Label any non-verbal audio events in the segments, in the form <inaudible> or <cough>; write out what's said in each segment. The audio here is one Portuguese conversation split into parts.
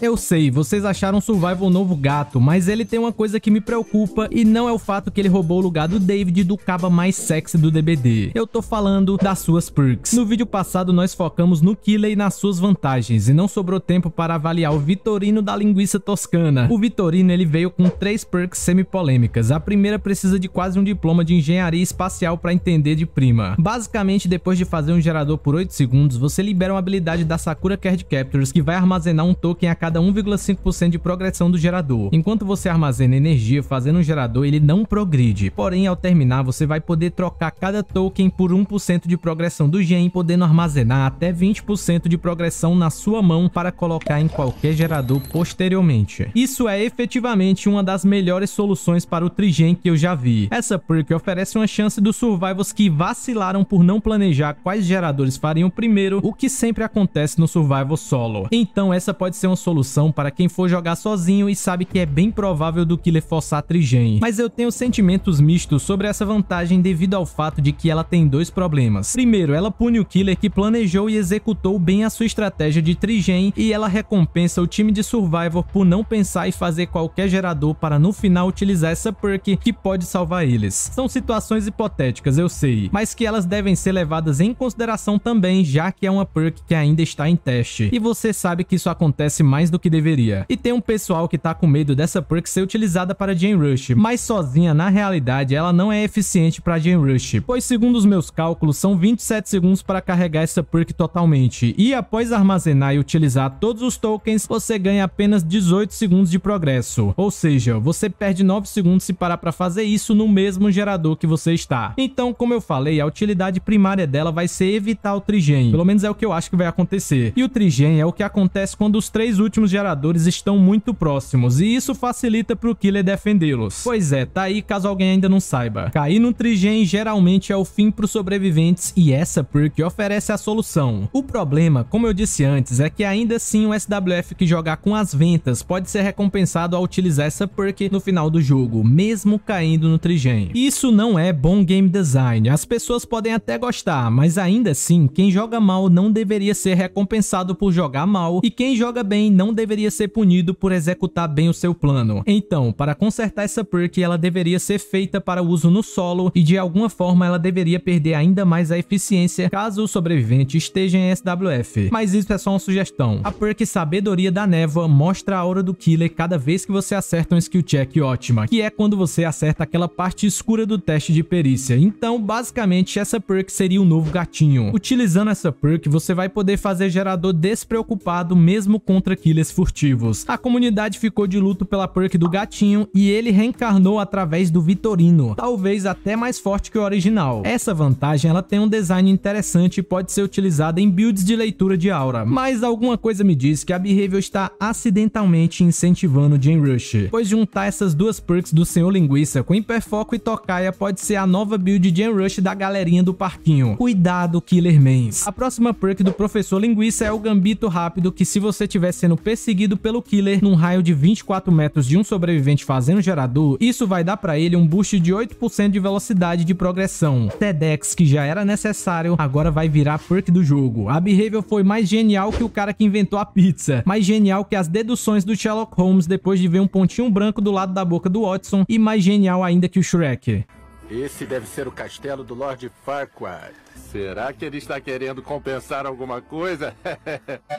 Eu sei, vocês acharam Survival novo gato, mas ele tem uma coisa que me preocupa e não é o fato que ele roubou o lugar do David do caba mais sexy do DBD. Eu tô falando das suas perks. No vídeo passado nós focamos no Killer e nas suas vantagens e não sobrou tempo para avaliar o Vitorino da linguiça toscana. O Vitorino ele veio com três perks semi-polêmicas. A primeira precisa de quase um diploma de engenharia espacial para entender de prima. Basicamente, depois de fazer um gerador por 8 segundos, você libera uma habilidade da Sakura Card Captors que vai armazenar um token a cada cada 1,5% de progressão do gerador. Enquanto você armazena energia fazendo um gerador, ele não progride. Porém, ao terminar, você vai poder trocar cada token por 1% de progressão do gen podendo armazenar até 20% de progressão na sua mão para colocar em qualquer gerador posteriormente. Isso é efetivamente uma das melhores soluções para o trigen que eu já vi. Essa perk oferece uma chance dos survivors que vacilaram por não planejar quais geradores fariam primeiro, o que sempre acontece no survival solo. Então essa pode ser uma solução solução para quem for jogar sozinho e sabe que é bem provável do Killer forçar a Trigen. Mas eu tenho sentimentos mistos sobre essa vantagem devido ao fato de que ela tem dois problemas. Primeiro, ela pune o Killer que planejou e executou bem a sua estratégia de Trigen e ela recompensa o time de Survivor por não pensar e fazer qualquer gerador para no final utilizar essa perk que pode salvar eles. São situações hipotéticas, eu sei, mas que elas devem ser levadas em consideração também, já que é uma perk que ainda está em teste. E você sabe que isso acontece mais mais do que deveria. E tem um pessoal que tá com medo dessa perk ser utilizada para Jane Rush, mas sozinha, na realidade, ela não é eficiente para Jane Rush, pois segundo os meus cálculos, são 27 segundos para carregar essa perk totalmente, e após armazenar e utilizar todos os tokens, você ganha apenas 18 segundos de progresso, ou seja, você perde 9 segundos se parar para fazer isso no mesmo gerador que você está. Então, como eu falei, a utilidade primária dela vai ser evitar o trigen, pelo menos é o que eu acho que vai acontecer. E o trigen é o que acontece quando os três últimos últimos geradores estão muito próximos, e isso facilita para o Killer defendê-los. Pois é, tá aí caso alguém ainda não saiba. Cair no trigen geralmente é o fim para os sobreviventes, e essa perk oferece a solução. O problema, como eu disse antes, é que ainda assim o SWF que jogar com as ventas pode ser recompensado ao utilizar essa perk no final do jogo, mesmo caindo no trigen. Isso não é bom game design, as pessoas podem até gostar, mas ainda assim, quem joga mal não deveria ser recompensado por jogar mal, e quem joga bem não não deveria ser punido por executar bem o seu plano. Então, para consertar essa perk, ela deveria ser feita para uso no solo e de alguma forma ela deveria perder ainda mais a eficiência caso o sobrevivente esteja em SWF. Mas isso é só uma sugestão. A perk Sabedoria da Névoa mostra a aura do Killer cada vez que você acerta um skill check ótima, que é quando você acerta aquela parte escura do teste de perícia. Então, basicamente, essa perk seria o um novo gatinho. Utilizando essa perk, você vai poder fazer gerador despreocupado mesmo contra Killer killers furtivos. A comunidade ficou de luto pela perk do gatinho e ele reencarnou através do Vitorino, talvez até mais forte que o original. Essa vantagem ela tem um design interessante e pode ser utilizada em builds de leitura de aura, mas alguma coisa me diz que a Behavior está acidentalmente incentivando Jane Rush, pois juntar essas duas perks do Senhor Linguiça com Hiperfoco e Tocaia pode ser a nova build de Jane Rush da galerinha do parquinho. Cuidado, Killer Mans. A próxima perk do Professor Linguiça é o Gambito Rápido, que se você estiver sendo perseguido pelo killer num raio de 24 metros de um sobrevivente fazendo gerador, isso vai dar para ele um boost de 8% de velocidade de progressão. Tedex, que já era necessário, agora vai virar perk do jogo. A Behavior foi mais genial que o cara que inventou a pizza, mais genial que as deduções do Sherlock Holmes depois de ver um pontinho branco do lado da boca do Watson e mais genial ainda que o Shrek. Esse deve ser o castelo do Lord Farquaad. Será que ele está querendo compensar alguma coisa? <laughs>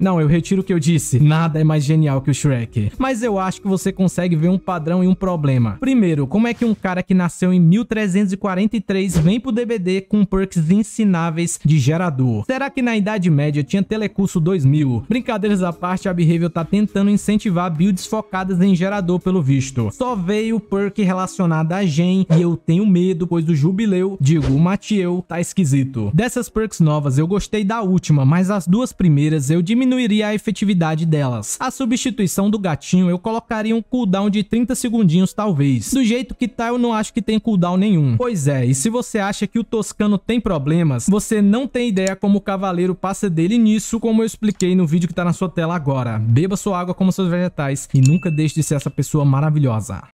Não, eu retiro o que eu disse. Nada é mais genial que o Shrek. Mas eu acho que você consegue ver um padrão e um problema. Primeiro, como é que um cara que nasceu em 1343 vem pro DBD com perks ensináveis de gerador? Será que na Idade Média tinha Telecurso 2000? Brincadeiras à parte, a Behavior tá tentando incentivar builds focadas em gerador pelo visto. Só veio perk relacionado a gen e eu tenho medo, pois o Jubileu, digo, o Matieu, tá esquisito. Dessas perks novas, eu gostei da última, mas as duas primeiras eu diminui diminuiria a efetividade delas. A substituição do gatinho eu colocaria um cooldown de 30 segundinhos talvez. Do jeito que tá eu não acho que tem cooldown nenhum. Pois é, e se você acha que o Toscano tem problemas, você não tem ideia como o Cavaleiro passa dele nisso, como eu expliquei no vídeo que tá na sua tela agora. Beba sua água como seus vegetais e nunca deixe de ser essa pessoa maravilhosa.